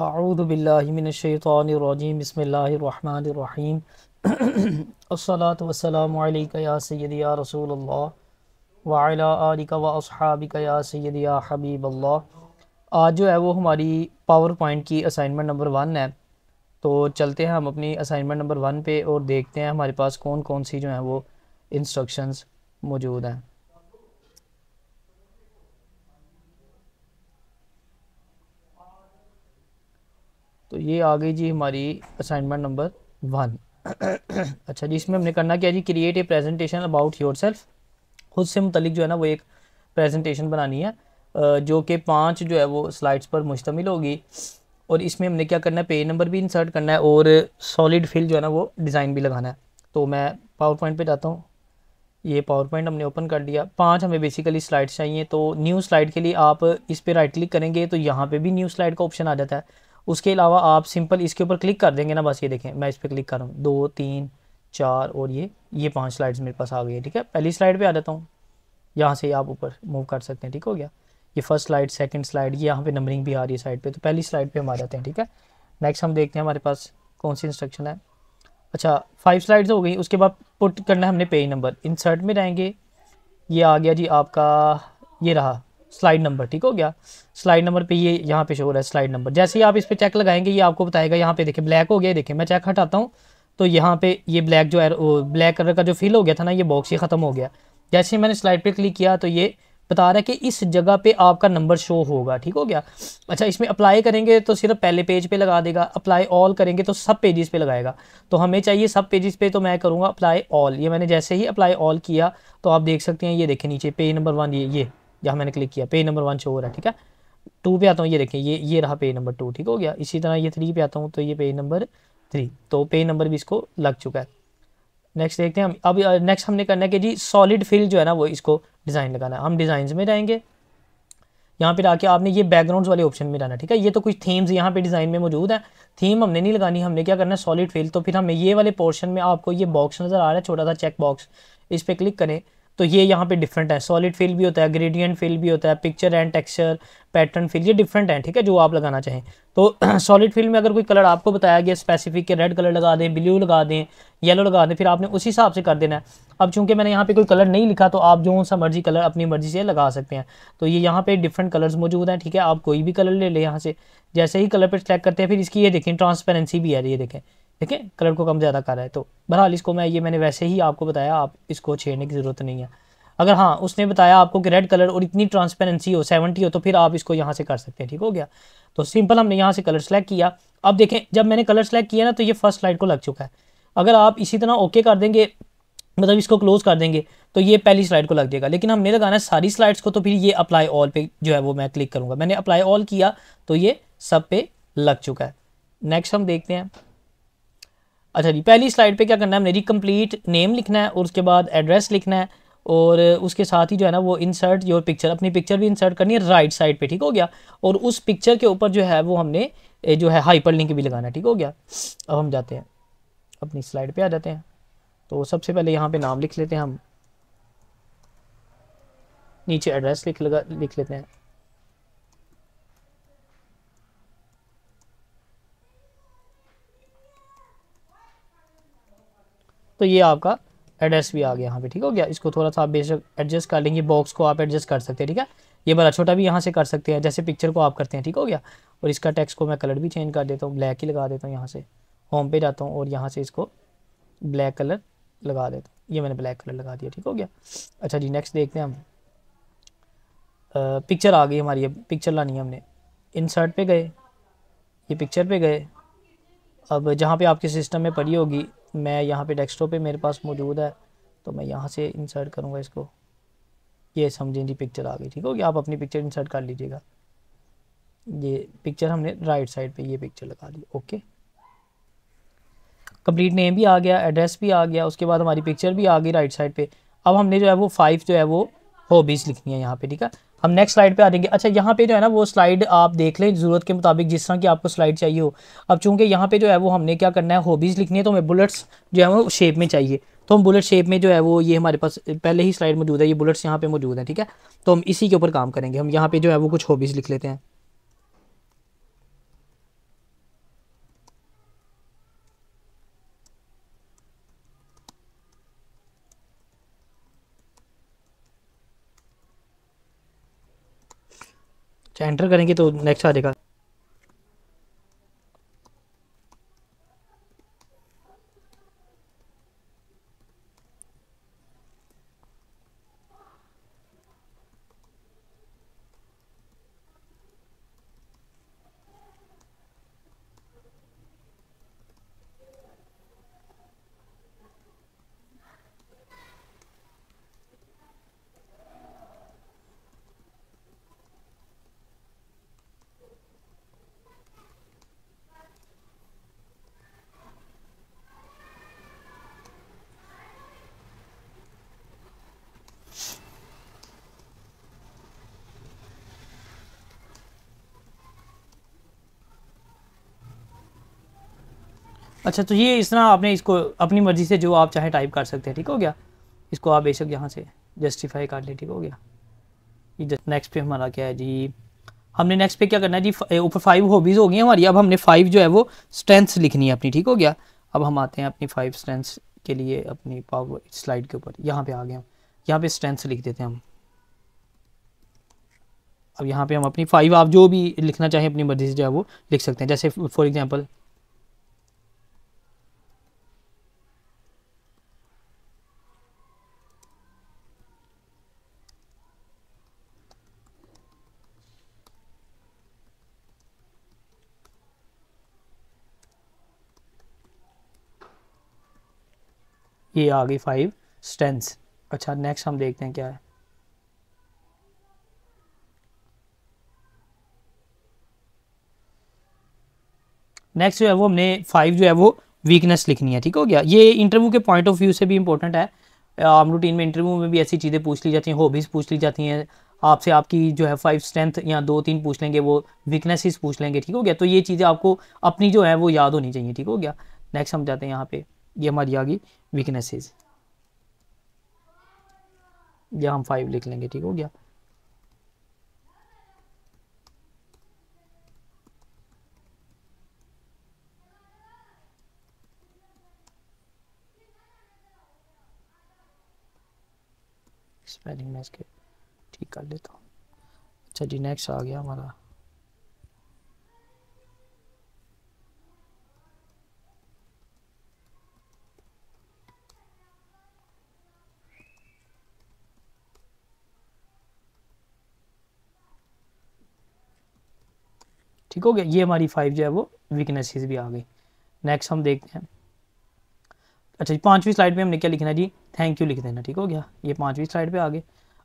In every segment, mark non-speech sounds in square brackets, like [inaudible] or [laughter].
आऊदबिल्लिमिनशैतरजीम बसमीम असलातसलमैकया सैदिया रसूल वाला आलिका वसहाबिकया सैदिया हबीब आज जो है वो हमारी पावर पॉइंट की असाइनमेंट नंबर वन है तो चलते हैं हम अपनी असाइनमेंट नंबर वन पे और देखते हैं हमारे पास कौन कौन सी जो है वो इंस्ट्रक्शंस मौजूद हैं तो ये आ गई जी हमारी असाइनमेंट नंबर वन अच्छा जी इसमें हमने करना क्या जी create a presentation about yourself खुद से मुतलिक जो है ना वो एक प्रेजेंटेशन बनानी है जो कि पाँच जो है वो स्लाइड्स पर मुश्तमिल होगी और इसमें हमने क्या करना है पेज नंबर भी इंसर्ट करना है और सॉलिड फिल जो है ना वो डिज़ाइन भी लगाना है तो मैं पावर पॉइंट पर जाता हूँ ये पावर पॉइंट हमने ओपन कर दिया पांच हमें बेसिकली स्लाइड्स चाहिए तो न्यू स्लाइड के लिए आप इस पर राइट क्लिक करेंगे तो यहाँ पे भी न्यू स्लाइड का ऑप्शन आ जाता है उसके अलावा आप सिंपल इसके ऊपर क्लिक कर देंगे ना बस ये देखें मैं इस पर क्लिक कर रहा हूँ दो तीन चार और ये ये पांच स्लाइड्स मेरे पास आ गई है ठीक है पहली स्लाइड पे आ जाता हूँ यहाँ से आप ऊपर मूव कर सकते हैं ठीक हो गया ये फर्स्ट स्लाइड सेकंड स्लाइड ये यहाँ पे नंबरिंग भी आ रही है साइड पे तो पहली स्लाइड पे हम आ जाते हैं ठीक है नेक्स्ट हम देखते हैं हमारे पास कौन सी इंस्ट्रक्शन है अच्छा फाइव स्लाइड्स हो गई उसके बाद पुट करना है हमने पेज नंबर इंसर्ट में रहेंगे ये आ गया जी आपका ये रहा स्लाइड नंबर ठीक हो गया स्लाइड नंबर पे ये यहाँ पे शो हो रहा है स्लाइड नंबर जैसे ही आप इस पर चेक लगाएंगे ये आपको बताएगा यहाँ पे देखिए ब्लैक हो गया देखिए मैं चेक हटाता हूँ तो यहाँ पे ये ब्लैक जो एर ब्लैक कलर का जो फिल हो गया था ना ये बॉक्स ही ख़त्म हो गया जैसे मैंने स्लाइड पर क्लिक किया तो ये बता रहा है कि इस जगह पे आपका नंबर शो होगा ठीक हो गया अच्छा इसमें अप्लाई करेंगे तो सिर्फ पहले पेज पे लगा देगा अप्लाई ऑल करेंगे तो सब पेजेस पे लगाएगा तो हमें चाहिए सब पेजेस पे तो मैं करूँगा अप्लाई ऑल ये मैंने जैसे ही अप्लाई ऑल किया तो आप देख सकते हैं ये देखें नीचे पेज नंबर वन ये ये जहाँ मैंने क्लिक किया पेज नंबर वन शो हो रहा है ठीक है टू पे आता हूँ ये देखें ये ये रहा पेज नंबर टू ठीक हो गया इसी तरह ये थ्री पे आता हूँ तो ये पेज नंबर थ्री तो पेज नंबर भी इसको लग चुका है नेक्स्ट देखते हैं हम अब नेक्स्ट हमने करना है कि जी सॉलिड फिल जो है ना वो इसको डिज़ाइन लगाना है हम डिज़ाइन में रहेंगे यहाँ पर आके आपने ये बैकग्राउंड वाले ऑप्शन में रहना ठीक है ये तो कुछ थीम्स यहाँ पे डिज़ाइन में मौजूद है थीम हमने नहीं लगानी हमने क्या करना है सॉलिड फिल तो फिर हमें ये वाले पोर्शन में आपको ये बॉक्स नज़र आ रहा है छोटा सा चेक बॉक्स इस पर क्लिक करें तो ये यहाँ पे डिफरेंट है सॉलिड फील भी होता है ग्रेडियंट फील भी होता है picture and texture pattern feel ये डिफरेंट है ठीक है जो आप लगाना चाहें तो सॉलिड [clears throat] फील में अगर कोई कलर आपको बताया गया स्पेसिफिक के रेड कलर लगा दें ब्लू लगा दें येलो लगा दें फिर आपने उसी हिसाब से कर देना है अब चूंकि मैंने यहाँ पे कोई कलर नहीं लिखा तो आप जो सा मर्जी कलर अपनी मर्जी से लगा सकते हैं तो ये यहाँ पे डिफरेंट कलर्स मौजूद हैं ठीक है आप कोई भी कलर ले लें यहाँ से जैसे ही कलर पर सेलेक्ट करते हैं फिर इसकी ये देखें ट्रांसपेरेंसी भी है ये देखें ठीक है कलर को कम ज़्यादा कर रहा है तो बहरहाल इसको मैं ये मैंने वैसे ही आपको बताया आप इसको छेड़ने की ज़रूरत नहीं है अगर हाँ उसने बताया आपको कि रेड कलर और इतनी ट्रांसपेरेंसी हो सेवेंटी हो तो फिर आप इसको यहाँ से कर सकते हैं ठीक हो गया तो सिंपल हमने यहाँ से कलर सेलेक्ट किया अब देखें जब मैंने कलर सेलेक्ट किया ना तो ये फर्स्ट स्लाइड को लग चुका है अगर आप इसी तरह ओके कर देंगे मतलब इसको क्लोज़ कर देंगे तो ये पहली स्लाइड को लग जाएगा लेकिन हमने लगाना है सारी स्लाइड्स को तो फिर ये अप्लाई ऑल पे जो है वो मैं क्लिक करूंगा मैंने अप्लाई ऑल किया तो ये सब पे लग चुका है नेक्स्ट हम देखते हैं अच्छा जी पहली स्लाइड पे क्या करना है मेरी कंप्लीट नेम लिखना है और उसके बाद एड्रेस लिखना है और उसके साथ ही जो है ना वो इंसर्ट योर पिक्चर अपनी पिक्चर भी इंसर्ट करनी है राइट साइड पे ठीक हो गया और उस पिक्चर के ऊपर जो है वो हमने जो है हाइपर लिंक भी लगाना है ठीक हो गया अब हम जाते हैं अपनी स्लाइड पे आ जाते हैं तो सबसे पहले यहाँ पे नाम लिख लेते हैं हम नीचे एड्रेस लिख लगा लिख लेते हैं तो ये आपका एड्रेस भी आ गया यहाँ पे ठीक हो गया इसको थोड़ा सा आप बेशक एडजस्ट कर लेंगे बॉक्स को आप एडजस्ट कर सकते हैं ठीक है ये बड़ा छोटा भी यहाँ से कर सकते हैं जैसे पिक्चर को आप करते हैं ठीक हो गया और इसका टेक्स्ट को मैं कलर भी चेंज कर देता हूँ ब्लैक ही लगा देता हूँ यहाँ से होम पे जाता हूँ और यहाँ से इसको ब्लैक कलर लगा देता हूँ ये मैंने ब्लैक कलर लगा दिया ठीक हो गया अच्छा जी नेक्स्ट देखते हैं हम पिक्चर आ गई हमारी पिक्चर लानी है हमने इंसर्ट पर गए ये पिक्चर पर गए अब जहाँ पे आपके सिस्टम में पड़ी होगी मैं यहाँ पे डेस्कटॉप पे मेरे पास मौजूद है तो मैं यहाँ से इंसर्ट करूँगा इसको ये समझें जी पिक्चर आ गई ठीक होगी आप अपनी पिक्चर इंसर्ट कर लीजिएगा ये पिक्चर हमने राइट साइड पे ये पिक्चर लगा दी ओके कंप्लीट नेम भी आ गया एड्रेस भी आ गया उसके बाद हमारी पिक्चर भी आ गई राइट साइड पर अब हमने जो है वो फाइव जो है वो हॉबीज़ लिखनी है यहाँ पे ठीक है हम नेक्स्ट स्लाइड पे आ जाएंगे अच्छा यहाँ पे जो है ना वो स्लाइड आप देख लें ज़रूरत के मुताबिक जिस तरह की आपको स्लाइड चाहिए हो अब चूंकि यहाँ पे जो है वो हमने क्या करना है हॉबीज़ लिखनी है तो हमें बुलेट्स जो है वो शेप में चाहिए तो हम बुलेट शेप में जो है वो ये हमारे पास पहले ही स्लाइड मौजूद है ये बुलेट्स यहाँ पे मौजूद है ठीक है तो हम इसी के ऊपर काम करेंगे हम यहाँ पे जो है वो कुछ हॉबीज़ लिख लेते हैं एंटर करेंगे तो नेक्स्ट आ जाएगा अच्छा तो ये इस तरह आपने इसको अपनी मर्ज़ी से जो आप चाहे टाइप कर सकते हैं ठीक हो गया इसको आप बेशक यहाँ से जस्टिफाई कर लें ठीक हो गया ये नेक्स्ट पे हमारा क्या है जी हमने नेक्स्ट पे क्या करना है जी ऊपर फाइव हॉबीज़ हो गई हमारी अब हमने फाइव जो है वो स्ट्रेंथ्स लिखनी है अपनी ठीक हो गया अब हम आते हैं अपनी फाइव स्ट्रेंथ्स के लिए अपनी पावर स्लाइड के ऊपर यहाँ पे आ गए हम यहाँ पे स्ट्रेंथ्स लिख देते हैं हम अब यहाँ पे हम अपनी फाइव आप जो भी लिखना चाहें अपनी मर्जी से जो है वो लिख सकते हैं जैसे फॉर एग्जाम्पल ये आ गई फाइव स्टेंस अच्छा नेक्स्ट हम देखते हैं क्या है नेक्स्ट जो है वो हमने फाइव जो है वो वीकनेस लिखनी है ठीक हो गया ये इंटरव्यू के पॉइंट ऑफ व्यू से भी इंपॉर्टेंट है आम रूटीन में इंटरव्यू में भी ऐसी चीज़ें पूछ ली जाती हैं हॉबीज़ पूछ ली जाती हैं आपसे आपकी जो है फाइव स्ट्रेंथ या दो तीन पूछ लेंगे वो वीकनेसेस पूछ लेंगे ठीक हो गया तो ये चीज़ें आपको अपनी जो है वो याद होनी चाहिए ठीक हो गया नेक्स्ट हम जाते हैं यहाँ पे ये हमारी आ गई वीकनेसेस या हम फाइव लिख लेंगे ठीक हो गया स्पेलिंग में इसके ठीक कर लेता हूँ अच्छा जी नेक्स्ट आ गया हमारा ठीक हो गया ये हमारी फाइव जो है वो वीकनेसेस भी आ गई नेक्स्ट हम देखते हैं अच्छा जी पाँचवीं स्लाइड पे हमने क्या लिखना है जी थैंक यू लिख देना ठीक हो गया ये पाँचवीं स्लाइड पे आ गए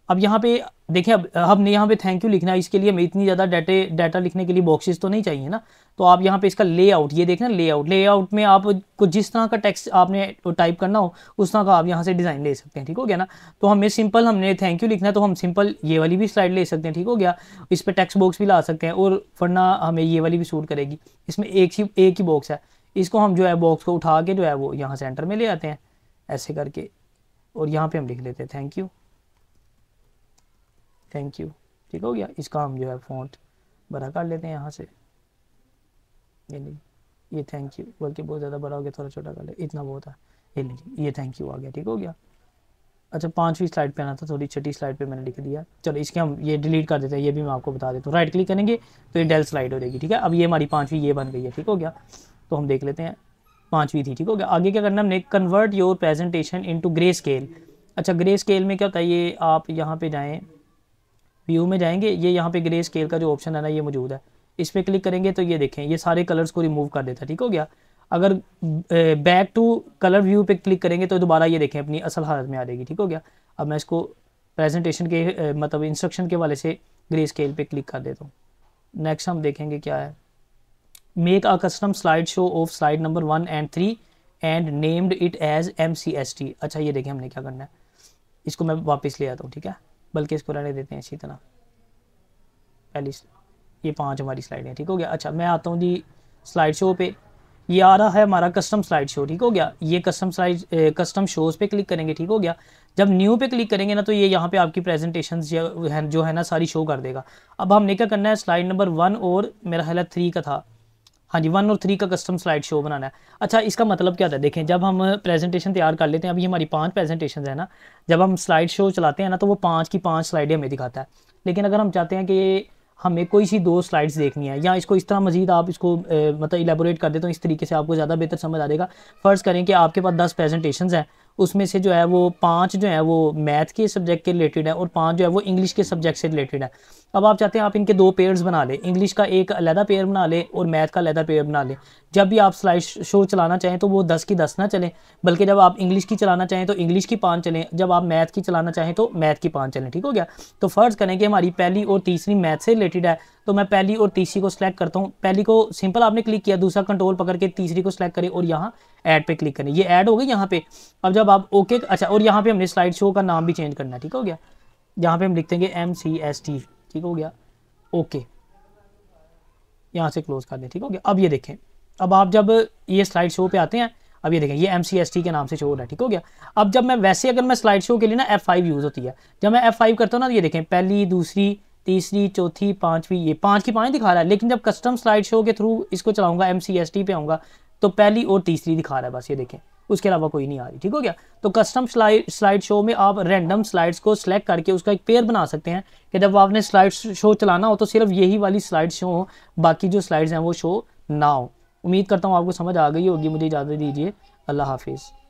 अब यहाँ पे देखिए अब हमने यहाँ पे थैंक यू लिखना है इसके लिए हमें इतनी ज़्यादा डाटे डाटा लिखने के लिए बॉक्सेस तो नहीं चाहिए ना तो आप यहाँ पे इसका लेआउट ये देखना लेआउट लेआउट में आप को जिस तरह का टेक्स्ट आपने टाइप करना हो उस तरह का आप यहाँ से डिज़ाइन ले सकते हैं ठीक हो गया ना तो हमें सिंपल हमने थैंक यू लिखना है तो हम सिंपल ये वाली भी स्लाइड ले सकते हैं ठीक हो गया इस पर टेक्स्ट बॉक्स भी ला सकते हैं और वरना हमें ये वाली भी सूट करेगी इसमें एक ही एक ही बॉक्स है इसको हम जो है बॉक्स को उठा के जो है वो यहाँ सेंटर में ले आते हैं ऐसे करके और यहाँ पर हम लिख लेते हैं थैंक यू थैंक यू ठीक हो गया इसका हम जो है फ़ॉन्ट बड़ा कर लेते हैं यहाँ से ये लीजिए ये थैंक यू बल्कि बहुत ज़्यादा बड़ा हो गया थोड़ा छोटा कर ले इतना बहुत है ये लीजिए ये थैंक यू आ गया ठीक हो गया अच्छा पाँचवीं स्लाइड पे आना था थोड़ी छठी स्लाइड पे मैंने लिख दिया चलो इसके हम ये डिलीट कर देते हैं ये भी मैं आपको बता देता हूँ राइट क्लिक करेंगे तो ये डेल स्लाइड हो जाएगी ठीक है अब ये हमारी पाँचवीं ये बन गई है ठीक हो गया तो हम देख लेते हैं पाँचवीं थी ठीक हो गया आगे क्या करना हमने convert your presentation to greyscale अच्छा ग्रे स्केल में क्या होता है ये आप यहाँ पर जाएँ व्यू में जाएंगे ये यहाँ पे ग्रे स्केल का जो ऑप्शन है ना ये मौजूद है इस पर क्लिक करेंगे तो ये देखें ये सारे कलर्स को रिमूव कर देता है ठीक हो गया अगर बैक टू कलर व्यू पे क्लिक करेंगे तो दोबारा ये देखें अपनी असल हालत में आ जाएगी ठीक हो गया अब मैं इसको प्रेजेंटेशन के मतलब इंस्ट्रक्शन के वाले से ग्रे स्केल पे क्लिक कर देता हूँ नेक्स्ट हम देखेंगे क्या है make a custom slide show of slide number one and three and named it as M C S T अच्छा ये देखें हमने क्या करना है इसको मैं वापस ले आता हूँ ठीक है बल्कि इसको रहने देते हैं इसी तरह पहली ये पांच हमारी स्लाइड है ठीक हो गया अच्छा मैं आता हूँ जी स्लाइड शो पे ये आ रहा है हमारा कस्टम स्लाइड शो ठीक हो गया ये कस्टम स्लाइड कस्टम शोज़ पे क्लिक करेंगे ठीक हो गया जब न्यू पे क्लिक करेंगे ना तो ये यहाँ पे आपकी प्रेजेंटेशन जो है ना सारी शो कर देगा अब हमने क्या करना है स्लाइड नंबर वन और मेरा ख्याल थ्री का था हाँ जी वन और थ्री का कस्टम स्लाइड शो बनाना है अच्छा इसका मतलब क्या था देखें जब हम प्रेजेंटेशन तैयार कर लेते हैं अभी हमारी पांच प्रेजेंटेशन है ना जब हम स्लाइड शो चलाते हैं ना तो वो पांच की पांच स्लाइडें हमें दिखाता है लेकिन अगर हम चाहते हैं कि हमें कोई सी दो स्लाइड्स देखनी है या इसको इस तरह मजीद आप इसको ए, मतलब इलेबोरेट कर देते हो इस तरीके से आपको ज़्यादा बेहतर समझ आ जाएगा फ़र्ज़ करें कि आपके पास दस प्रेजेंटेशन हैं उसमें से जो है वो पाँच जो है वो मैथ के सब्जेक्ट के रिलेटेड है और पाँच जो है वो इंग्लिश के सब्जेक्ट से रिलेटेड है अब आप चाहते हैं आप इनके दो पेयर्स बना लें इंग्लिश का एक अलहदा पेयर बना लें और मैथ का अलहदा पेयर बना लें जब भी आप स्लाइड शो चलाना चाहें तो वो दस की दस ना चलें बल्कि जब आप इंग्लिश की चलाना चाहें तो इंग्लिश की पाँच चलें जब आप मैथ की चलाना चाहें तो मैथ की पाँच चलें ठीक हो गया तो फ़र्ज़ करें कि हमारी पहली और तीसरी मैथ से रिलेटेड है तो मैं पहली और तीसरी को सिलेक्ट करता हूँ पहली को सिंपल आपने क्लिक किया दूसरा कंट्रोल पकड़ के तीसरी को सिलेक्ट करें और यहाँ ऐड पे क्लिक करें ये ऐड हो गई यहाँ पे अब जब आप ओके अच्छा और यहाँ पे हमने स्लाइड शो का नाम भी चेंज करना है ठीक हो गया यहाँ पे हम लिख देंगे एम सी एस टी ठीक हो गया ओके यहाँ से क्लोज कर दें ठीक हो गया अब ये देखें अब आप जब ये स्लाइड शो पे आते हैं अब ये देखें ये एम सी एस टी के नाम से शो हो रहा है ठीक हो गया अब जब मैं वैसे अगर मैं स्लाइड शो के लिए ना एफ फाइव यूज़ होती है जब मैं एफ फाइव करता हूँ ना ये देखें पहली दूसरी तीसरी चौथी पांचवी ये पांच की पांच दिखा रहा है लेकिन जब कस्टम स्लाइड शो के थ्रू इसको चलाऊंगा एम सी एस टी पे आऊँगा तो पहली और तीसरी दिखा रहा है बस ये देखें उसके अलावा कोई नहीं आ रही ठीक हो गया तो कस्टम स्लाइड स्लाइड शो में आप रैंडम स्लाइड्स को सिलेक्ट करके उसका एक पेयर बना सकते हैं कि जब आपने स्लाइड शो चलाना हो तो सिर्फ यही वाली स्लाइड शो हो बाकी जो स्लाइड्स हैं वो शो ना हो उम्मीद करता हूँ आपको समझ आ गई होगी मुझे इजाज़त दीजिए अल्लाह हाफिज़